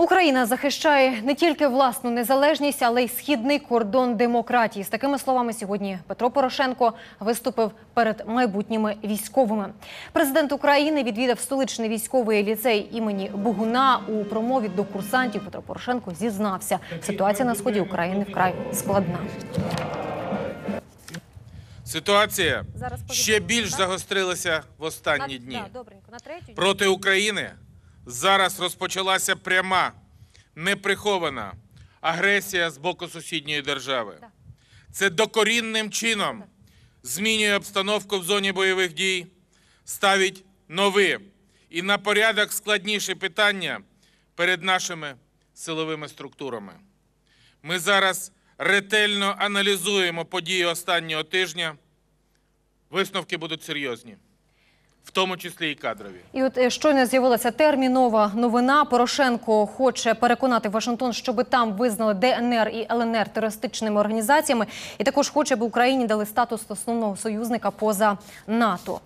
Україна захищає не тільки власну незалежність, але й східний кордон демократії. З такими словами сьогодні Петро Порошенко виступив перед майбутніми військовими. Президент України відвідав столичний військовий ліцей імені Бугуна. У промові до курсантів Петро Порошенко зізнався. Ситуація на сході України вкрай складна. Ситуація ще більш загострилася в останні дні. Проти України. Зараз розпочалася пряма, неприхована агресія з боку сусідньої держави. Це докорінним чином змінює обстановку в зоні бойових дій, ставить нові і на порядок складніші питання перед нашими силовими структурами. Ми зараз ретельно аналізуємо події останнього тижня. Висновки будуть серйозні в тому числі і кадрові, і от е, щойно з'явилася термінова новина. Порошенко хоче переконати Вашингтон, щоби там визнали ДНР і ЛНР терористичними організаціями, і також хоче, аби Україні дали статус основного союзника поза НАТО.